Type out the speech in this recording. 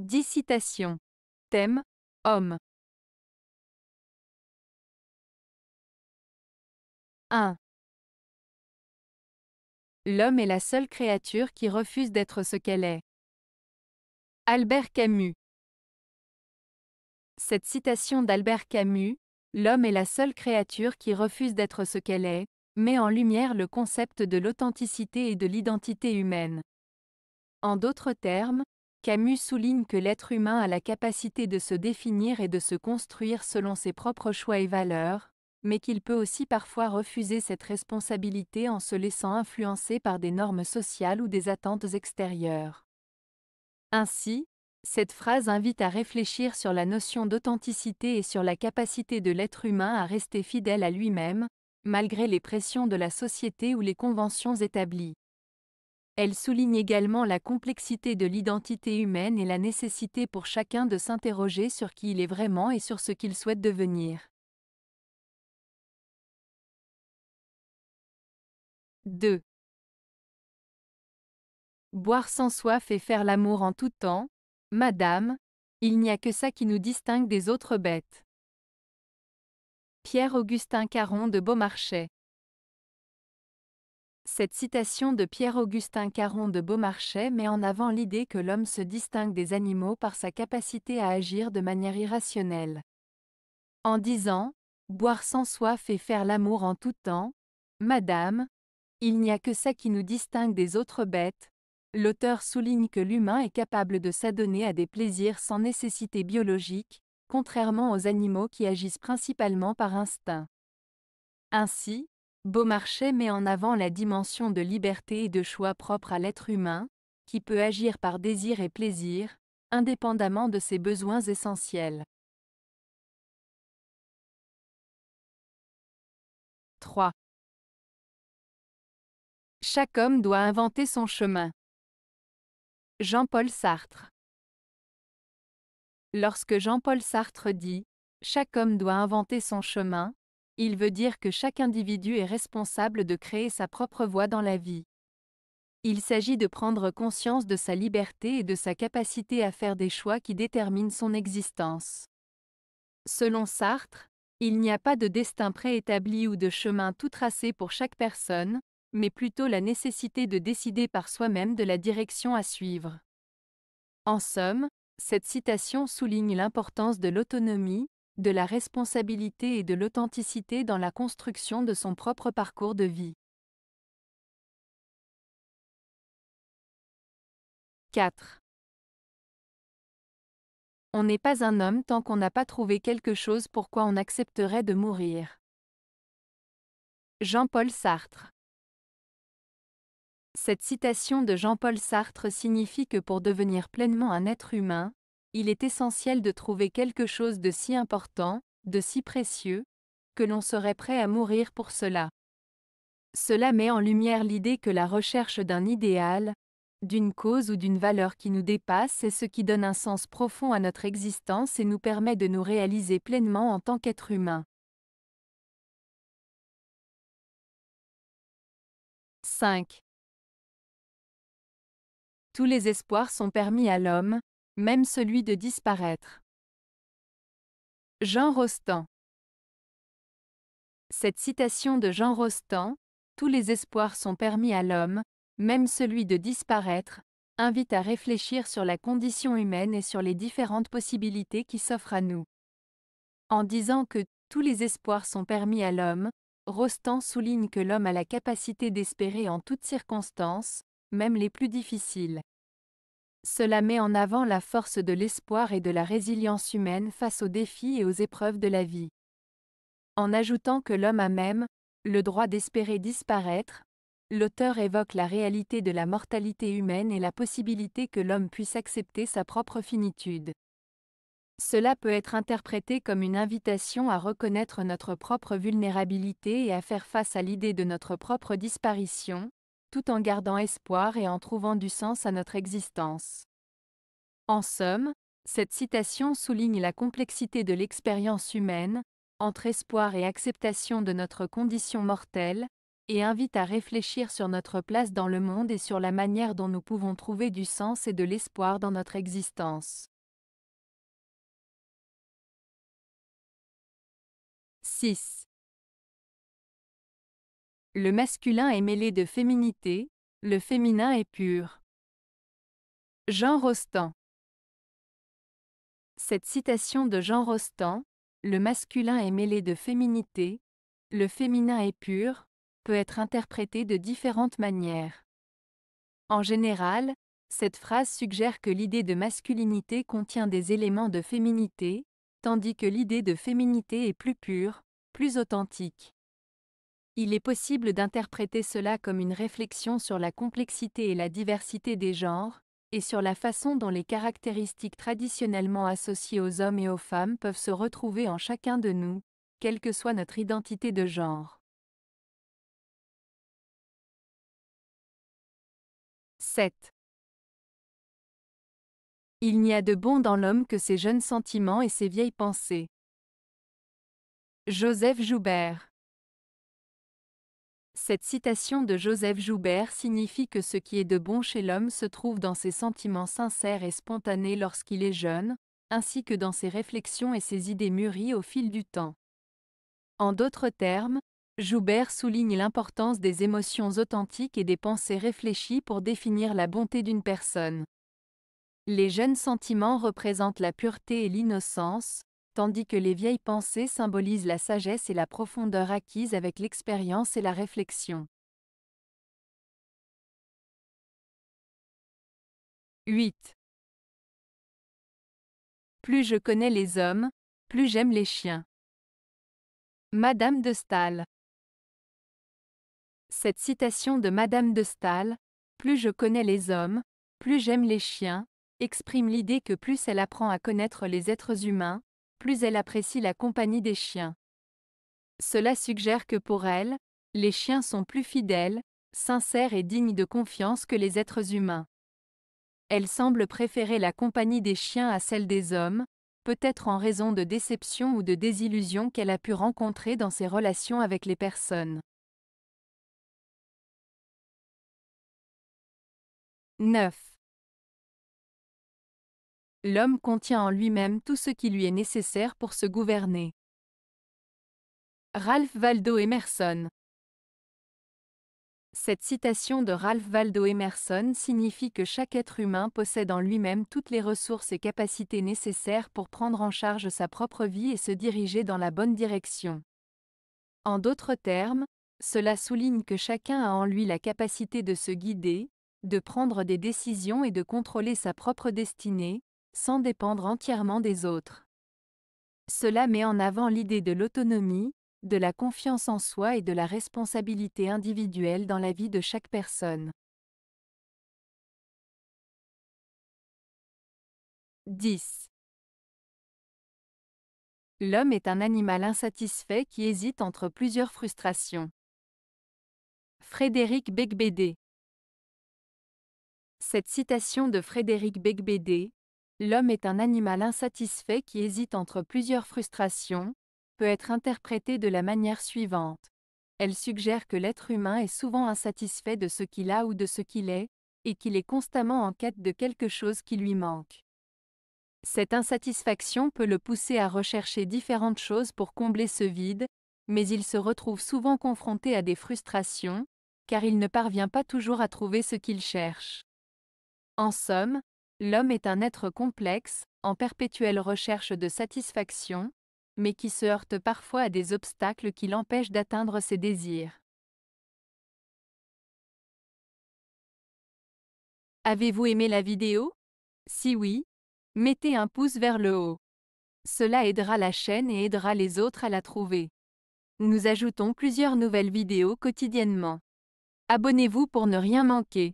10 citations. Thème Homme. 1. L'homme est la seule créature qui refuse d'être ce qu'elle est. Albert Camus. Cette citation d'Albert Camus, L'homme est la seule créature qui refuse d'être ce qu'elle est, met en lumière le concept de l'authenticité et de l'identité humaine. En d'autres termes, Camus souligne que l'être humain a la capacité de se définir et de se construire selon ses propres choix et valeurs, mais qu'il peut aussi parfois refuser cette responsabilité en se laissant influencer par des normes sociales ou des attentes extérieures. Ainsi, cette phrase invite à réfléchir sur la notion d'authenticité et sur la capacité de l'être humain à rester fidèle à lui-même, malgré les pressions de la société ou les conventions établies. Elle souligne également la complexité de l'identité humaine et la nécessité pour chacun de s'interroger sur qui il est vraiment et sur ce qu'il souhaite devenir. 2. Boire sans soif et faire l'amour en tout temps, Madame, il n'y a que ça qui nous distingue des autres bêtes. Pierre-Augustin Caron de Beaumarchais cette citation de Pierre-Augustin Caron de Beaumarchais met en avant l'idée que l'homme se distingue des animaux par sa capacité à agir de manière irrationnelle. En disant Boire sans soif et faire l'amour en tout temps, Madame, il n'y a que ça qui nous distingue des autres bêtes. L'auteur souligne que l'humain est capable de s'adonner à des plaisirs sans nécessité biologique, contrairement aux animaux qui agissent principalement par instinct. Ainsi, Beaumarchais met en avant la dimension de liberté et de choix propre à l'être humain, qui peut agir par désir et plaisir, indépendamment de ses besoins essentiels. 3. Chaque homme doit inventer son chemin. Jean-Paul Sartre Lorsque Jean-Paul Sartre dit ⁇ Chaque homme doit inventer son chemin ⁇ il veut dire que chaque individu est responsable de créer sa propre voie dans la vie. Il s'agit de prendre conscience de sa liberté et de sa capacité à faire des choix qui déterminent son existence. Selon Sartre, il n'y a pas de destin préétabli ou de chemin tout tracé pour chaque personne, mais plutôt la nécessité de décider par soi-même de la direction à suivre. En somme, cette citation souligne l'importance de l'autonomie, de la responsabilité et de l'authenticité dans la construction de son propre parcours de vie. 4. On n'est pas un homme tant qu'on n'a pas trouvé quelque chose pour quoi on accepterait de mourir. Jean-Paul Sartre Cette citation de Jean-Paul Sartre signifie que pour devenir pleinement un être humain, il est essentiel de trouver quelque chose de si important, de si précieux, que l'on serait prêt à mourir pour cela. Cela met en lumière l'idée que la recherche d'un idéal, d'une cause ou d'une valeur qui nous dépasse est ce qui donne un sens profond à notre existence et nous permet de nous réaliser pleinement en tant qu'être humain. 5. Tous les espoirs sont permis à l'homme, même celui de disparaître. Jean Rostand Cette citation de Jean Rostand, Tous les espoirs sont permis à l'homme, même celui de disparaître, invite à réfléchir sur la condition humaine et sur les différentes possibilités qui s'offrent à nous. En disant que tous les espoirs sont permis à l'homme, Rostand souligne que l'homme a la capacité d'espérer en toutes circonstances, même les plus difficiles. Cela met en avant la force de l'espoir et de la résilience humaine face aux défis et aux épreuves de la vie. En ajoutant que l'homme a même le droit d'espérer disparaître, l'auteur évoque la réalité de la mortalité humaine et la possibilité que l'homme puisse accepter sa propre finitude. Cela peut être interprété comme une invitation à reconnaître notre propre vulnérabilité et à faire face à l'idée de notre propre disparition, tout en gardant espoir et en trouvant du sens à notre existence. En somme, cette citation souligne la complexité de l'expérience humaine, entre espoir et acceptation de notre condition mortelle, et invite à réfléchir sur notre place dans le monde et sur la manière dont nous pouvons trouver du sens et de l'espoir dans notre existence. 6. Le masculin est mêlé de féminité, le féminin est pur. Jean Rostand Cette citation de Jean Rostand, Le masculin est mêlé de féminité, le féminin est pur, peut être interprétée de différentes manières. En général, cette phrase suggère que l'idée de masculinité contient des éléments de féminité, tandis que l'idée de féminité est plus pure, plus authentique. Il est possible d'interpréter cela comme une réflexion sur la complexité et la diversité des genres, et sur la façon dont les caractéristiques traditionnellement associées aux hommes et aux femmes peuvent se retrouver en chacun de nous, quelle que soit notre identité de genre. 7. Il n'y a de bon dans l'homme que ses jeunes sentiments et ses vieilles pensées. Joseph Joubert cette citation de Joseph Joubert signifie que ce qui est de bon chez l'homme se trouve dans ses sentiments sincères et spontanés lorsqu'il est jeune, ainsi que dans ses réflexions et ses idées mûries au fil du temps. En d'autres termes, Joubert souligne l'importance des émotions authentiques et des pensées réfléchies pour définir la bonté d'une personne. Les jeunes sentiments représentent la pureté et l'innocence, tandis que les vieilles pensées symbolisent la sagesse et la profondeur acquises avec l'expérience et la réflexion. 8. Plus je connais les hommes, plus j'aime les chiens. Madame de Stahl. Cette citation de Madame de Stahl, Plus je connais les hommes, plus j'aime les chiens, exprime l'idée que plus elle apprend à connaître les êtres humains, plus elle apprécie la compagnie des chiens. Cela suggère que pour elle, les chiens sont plus fidèles, sincères et dignes de confiance que les êtres humains. Elle semble préférer la compagnie des chiens à celle des hommes, peut-être en raison de déceptions ou de désillusions qu'elle a pu rencontrer dans ses relations avec les personnes. 9. L'homme contient en lui-même tout ce qui lui est nécessaire pour se gouverner. Ralph Waldo Emerson Cette citation de Ralph Waldo Emerson signifie que chaque être humain possède en lui-même toutes les ressources et capacités nécessaires pour prendre en charge sa propre vie et se diriger dans la bonne direction. En d'autres termes, cela souligne que chacun a en lui la capacité de se guider, de prendre des décisions et de contrôler sa propre destinée, sans dépendre entièrement des autres. Cela met en avant l'idée de l'autonomie, de la confiance en soi et de la responsabilité individuelle dans la vie de chaque personne. 10. L'homme est un animal insatisfait qui hésite entre plusieurs frustrations. Frédéric Beigbeder Cette citation de Frédéric Begbédé. L'homme est un animal insatisfait qui hésite entre plusieurs frustrations, peut être interprété de la manière suivante. Elle suggère que l'être humain est souvent insatisfait de ce qu'il a ou de ce qu'il est, et qu'il est constamment en quête de quelque chose qui lui manque. Cette insatisfaction peut le pousser à rechercher différentes choses pour combler ce vide, mais il se retrouve souvent confronté à des frustrations, car il ne parvient pas toujours à trouver ce qu'il cherche. En somme, L'homme est un être complexe, en perpétuelle recherche de satisfaction, mais qui se heurte parfois à des obstacles qui l'empêchent d'atteindre ses désirs. Avez-vous aimé la vidéo Si oui, mettez un pouce vers le haut. Cela aidera la chaîne et aidera les autres à la trouver. Nous ajoutons plusieurs nouvelles vidéos quotidiennement. Abonnez-vous pour ne rien manquer.